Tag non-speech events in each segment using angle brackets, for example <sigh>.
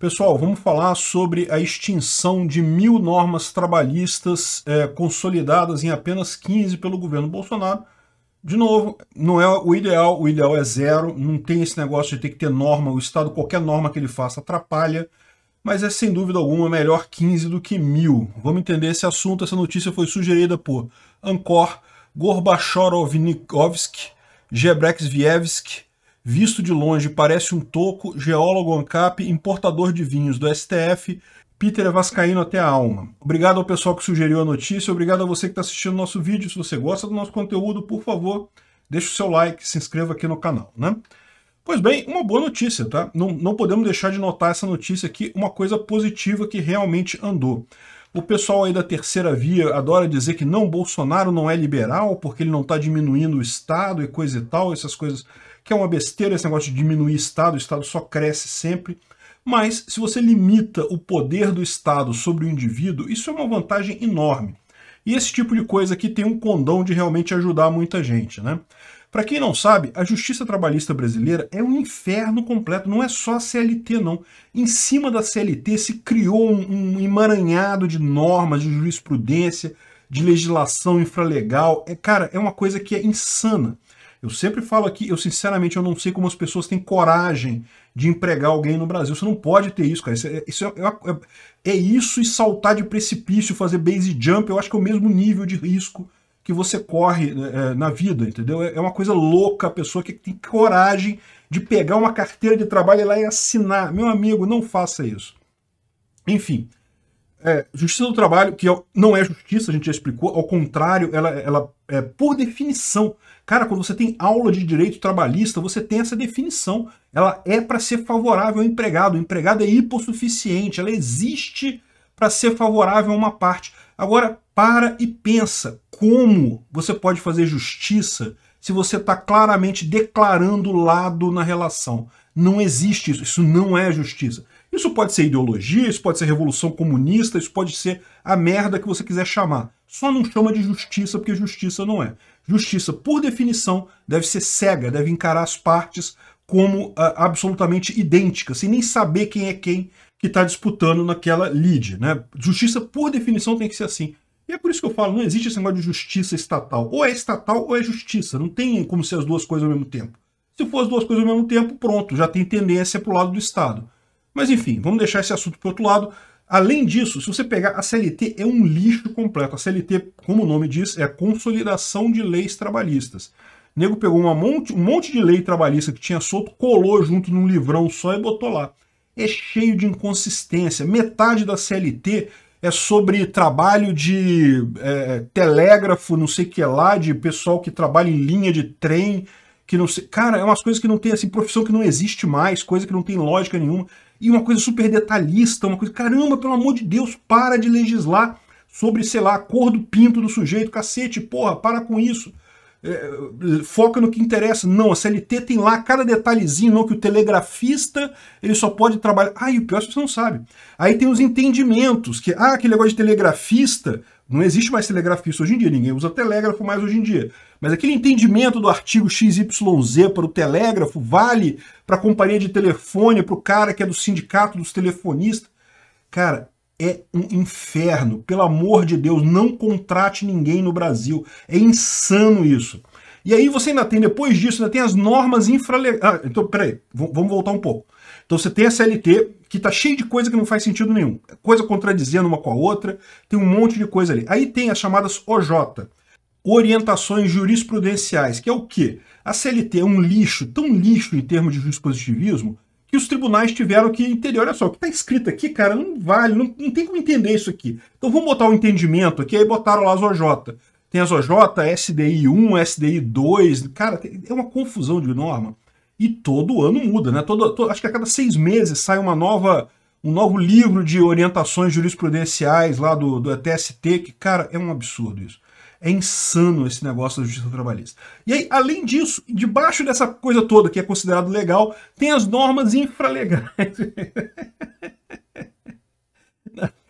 Pessoal, vamos falar sobre a extinção de mil normas trabalhistas é, consolidadas em apenas 15 pelo governo Bolsonaro. De novo, não é o ideal, o ideal é zero, não tem esse negócio de ter que ter norma, o Estado, qualquer norma que ele faça atrapalha, mas é sem dúvida alguma melhor 15 do que mil. Vamos entender esse assunto, essa notícia foi sugerida por Ankor, Gorbachorovnikovsky, Nikovsky, Vievsky, Visto de longe, parece um toco, geólogo ANCAP, importador de vinhos do STF. Peter é vascaíno até a alma. Obrigado ao pessoal que sugeriu a notícia, obrigado a você que está assistindo nosso vídeo. Se você gosta do nosso conteúdo, por favor, deixe o seu like, se inscreva aqui no canal, né? Pois bem, uma boa notícia, tá? Não, não podemos deixar de notar essa notícia aqui, uma coisa positiva que realmente andou. O pessoal aí da terceira via adora dizer que não, Bolsonaro não é liberal porque ele não está diminuindo o Estado e coisa e tal, essas coisas que é uma besteira esse negócio de diminuir Estado, o Estado só cresce sempre. Mas se você limita o poder do Estado sobre o indivíduo, isso é uma vantagem enorme. E esse tipo de coisa aqui tem um condão de realmente ajudar muita gente, né? Para quem não sabe, a justiça trabalhista brasileira é um inferno completo, não é só a CLT, não. Em cima da CLT se criou um, um emaranhado de normas, de jurisprudência, de legislação infralegal. É, cara, é uma coisa que é insana. Eu sempre falo aqui, eu sinceramente eu não sei como as pessoas têm coragem de empregar alguém no Brasil. Você não pode ter isso, cara. Isso, é, isso é, é, é, é, isso e saltar de precipício, fazer base jump, eu acho que é o mesmo nível de risco que você corre né, é, na vida, entendeu? É, é uma coisa louca a pessoa que tem coragem de pegar uma carteira de trabalho lá e assinar. Meu amigo, não faça isso. Enfim, é, justiça do trabalho, que é não é justiça, a gente já explicou, ao contrário, ela, ela é por definição. Cara, quando você tem aula de direito trabalhista, você tem essa definição. Ela é para ser favorável ao empregado. O empregado é hipossuficiente, ela existe para ser favorável a uma parte. Agora, para e pensa como você pode fazer justiça se você está claramente declarando lado na relação. Não existe isso, isso não é justiça. Isso pode ser ideologia, isso pode ser revolução comunista, isso pode ser a merda que você quiser chamar. Só não chama de justiça porque justiça não é. Justiça, por definição, deve ser cega, deve encarar as partes como uh, absolutamente idênticas, sem nem saber quem é quem que está disputando naquela lide, Né? Justiça, por definição, tem que ser assim. E é por isso que eu falo, não existe esse negócio de justiça estatal. Ou é estatal ou é justiça. Não tem como ser as duas coisas ao mesmo tempo. Se for as duas coisas ao mesmo tempo, pronto, já tem tendência para o lado do Estado. Mas enfim, vamos deixar esse assunto para outro lado. Além disso, se você pegar a CLT, é um lixo completo. A CLT, como o nome diz, é a consolidação de leis trabalhistas. O nego pegou monte, um monte de lei trabalhista que tinha solto, colou junto num livrão só e botou lá. É cheio de inconsistência. Metade da CLT é sobre trabalho de é, telégrafo, não sei o que lá, de pessoal que trabalha em linha de trem, que não sei. Cara, é umas coisas que não tem, assim, profissão que não existe mais, coisa que não tem lógica nenhuma. E uma coisa super detalhista, uma coisa. Caramba, pelo amor de Deus, para de legislar sobre, sei lá, a cor do pinto do sujeito, cacete, porra, para com isso. É, foca no que interessa. Não, a CLT tem lá cada detalhezinho, não, que o telegrafista ele só pode trabalhar. Ah, e o pior é que você não sabe. Aí tem os entendimentos, que, ah, aquele negócio de telegrafista, não existe mais telegrafista hoje em dia, ninguém usa telégrafo mais hoje em dia. Mas aquele entendimento do artigo XYZ para o telégrafo vale para a companhia de telefone, para o cara que é do sindicato dos telefonistas. Cara, é um inferno. Pelo amor de Deus, não contrate ninguém no Brasil. É insano isso. E aí você ainda tem, depois disso, ainda tem as normas infralegais. Ah, então, peraí, vamos voltar um pouco. Então você tem a CLT, que tá cheia de coisa que não faz sentido nenhum. Coisa contradizendo uma com a outra, tem um monte de coisa ali. Aí tem as chamadas OJ, orientações jurisprudenciais, que é o quê? A CLT é um lixo, tão lixo em termos de jurispositivismo, que os tribunais tiveram que entender. Olha só, o que está escrito aqui, cara, não vale, não, não, tem como entender isso aqui. Então vamos botar o um entendimento aqui, aí botaram lá as OJ. Tem as OJ, SDI 1, SDI 2, cara, é uma confusão de norma. E todo ano muda, né? Todo, todo, acho que a cada seis meses sai uma nova, um novo livro de orientações jurisprudenciais lá do, do TST, que, cara, é um absurdo isso. É insano esse negócio da justiça trabalhista. E aí, além disso, debaixo dessa coisa toda que é considerado legal, tem as normas infralegais. <laughs>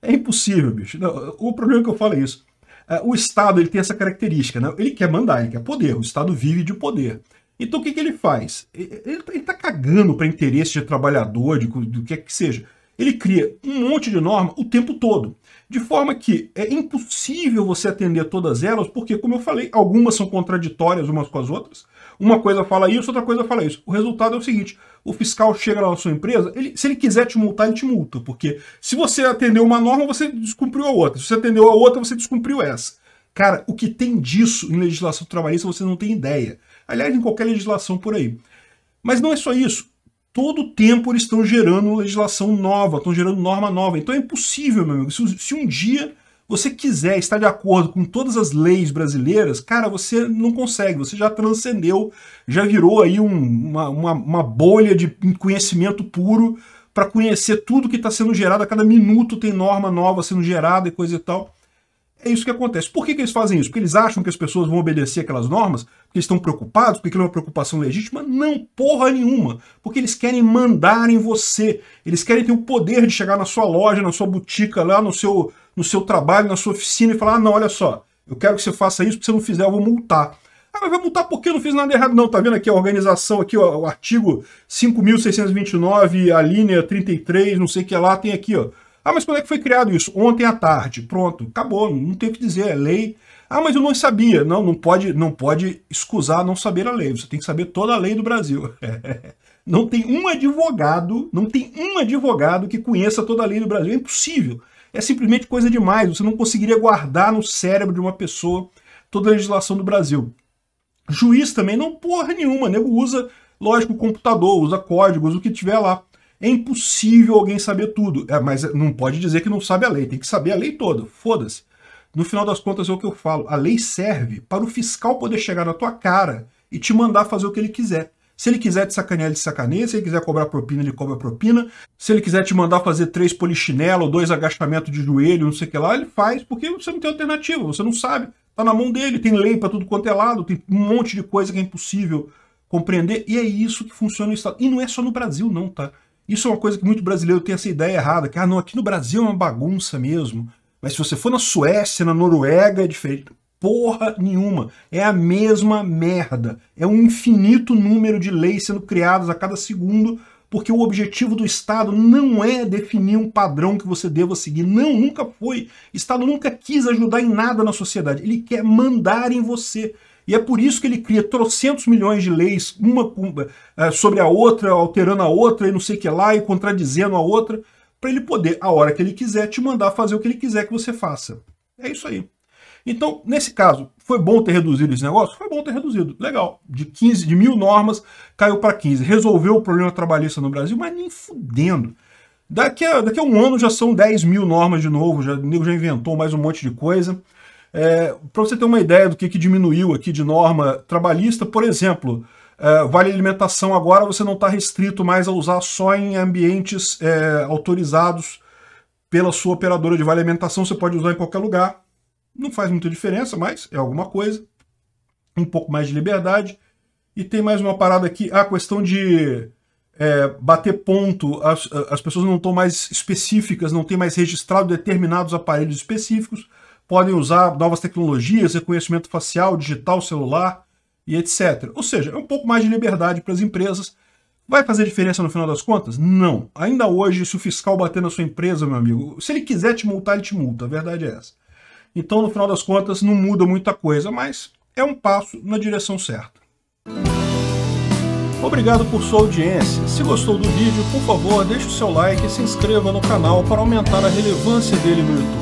é impossível, bicho. Não, o problema é que eu falo é isso. É, o Estado ele tem essa característica, né? ele quer mandar, ele quer poder, o Estado vive de poder. Então o que, que ele faz? Ele está tá cagando para interesse de trabalhador, de, do que é que seja ele cria um monte de norma o tempo todo. De forma que é impossível você atender todas elas, porque, como eu falei, algumas são contraditórias umas com as outras. Uma coisa fala isso, outra coisa fala isso. O resultado é o seguinte: o fiscal chega na sua empresa, ele, se ele quiser te multar, ele te multa. Porque se você atendeu uma norma, você descumpriu a outra. Se você atendeu a outra, você descumpriu essa. Cara, o que tem disso em legislação trabalhista você não tem ideia. Aliás, em qualquer legislação por aí. Mas não é só isso todo tempo eles estão gerando legislação nova, estão gerando norma nova. Então é impossível, meu amigo. Se, se, um dia você quiser estar de acordo com todas as leis brasileiras, cara, você não consegue, você já transcendeu, já virou aí um, uma, uma, uma bolha de conhecimento puro para conhecer tudo que está sendo gerado, a cada minuto tem norma nova sendo gerada e coisa e tal. É isso que acontece. Por que, que, eles fazem isso? Porque eles acham que as pessoas vão obedecer aquelas normas? Porque estão preocupados? Porque aquilo é uma preocupação legítima? Não, porra nenhuma. Porque eles querem mandar em você. Eles querem ter o poder de chegar na sua loja, na sua botica, lá no seu, no seu trabalho, na sua oficina e falar: ah, não, olha só, eu quero que você faça isso, porque se você não fizer, eu vou multar. Ah, mas vai multar porque eu não fiz nada errado, não. Tá vendo aqui a organização, aqui, ó, o artigo 5.629, a linha 33, não sei o que lá, tem aqui, ó ah, mas quando é que foi criado isso? Ontem à tarde. Pronto, acabou, não tem o que dizer, é lei. Ah, mas eu não sabia. Não, não pode, não pode escusar não saber a lei. Você tem que saber toda a lei do Brasil. <laughs> não tem um advogado, não tem um advogado que conheça toda a lei do Brasil. É impossível. É simplesmente coisa demais. Você não conseguiria guardar no cérebro de uma pessoa toda a legislação do Brasil. Juiz também não porra nenhuma, nego usa, lógico, computador, usa códigos, o que tiver lá. É impossível alguém saber tudo, é, mas não pode dizer que não sabe a lei, tem que saber a lei toda, foda-se. No final das contas é o que eu falo, a lei serve para o fiscal poder chegar na tua cara e te mandar fazer o que ele quiser. Se ele quiser te sacanear, ele te sacaneia. Se ele quiser cobrar propina, ele cobra propina. Se ele quiser te mandar fazer três polichinelo, dois agachamentos de joelho, não sei o que lá, ele faz, porque você não tem alternativa, você não sabe. Tá na mão dele, tem lei para tudo quanto é lado, tem um monte de coisa que é impossível compreender. E é isso que funciona no Estado. E não é só no Brasil, não, tá? Isso é uma coisa que muito brasileiro tem essa ideia errada, que ah, não, aqui no Brasil é uma bagunça mesmo. Mas se você for na Suécia, na Noruega, é diferente. Porra nenhuma. É a mesma merda. É um infinito número de leis sendo criadas a cada segundo, porque o objetivo do Estado não é definir um padrão que você deva seguir. Não, nunca foi. O Estado nunca quis ajudar em nada na sociedade. Ele quer mandar em você. E é por isso que ele cria trocentos milhões de leis, uma eh, sobre a outra, alterando a outra e não sei o que lá, e contradizendo a outra, para ele poder, a hora que ele quiser, te mandar fazer o que ele quiser que você faça. É isso aí. Então, nesse caso, foi bom ter reduzido esse negócio? Foi bom ter reduzido. Legal. De 15, de mil normas, caiu para 15. Resolveu o problema trabalhista no Brasil, mas nem fudendo. Daqui a, daqui a um ano já são 10 mil normas de novo, já, o nego já inventou mais um monte de coisa. É, Para você ter uma ideia do que, que diminuiu aqui de norma trabalhista, por exemplo, é, vale alimentação agora você não está restrito mais a usar só em ambientes é, autorizados pela sua operadora de vale alimentação, você pode usar em qualquer lugar. Não faz muita diferença, mas é alguma coisa. Um pouco mais de liberdade. E tem mais uma parada aqui, a questão de é, bater ponto, as, as pessoas não estão mais específicas, não tem mais registrado determinados aparelhos específicos podem usar novas tecnologias, reconhecimento facial, digital, celular e etc. Ou seja, é um pouco mais de liberdade para as empresas. Vai fazer diferença no final das contas? Não. Ainda hoje, se o fiscal bater na sua empresa, meu amigo, se ele quiser te multar, ele te multa. A verdade é essa. Então, no final das contas, não muda muita coisa, mas é um passo na direção certa. Obrigado por sua audiência. Se gostou do vídeo, por favor, deixe o seu like e se inscreva no canal para aumentar a relevância dele no YouTube.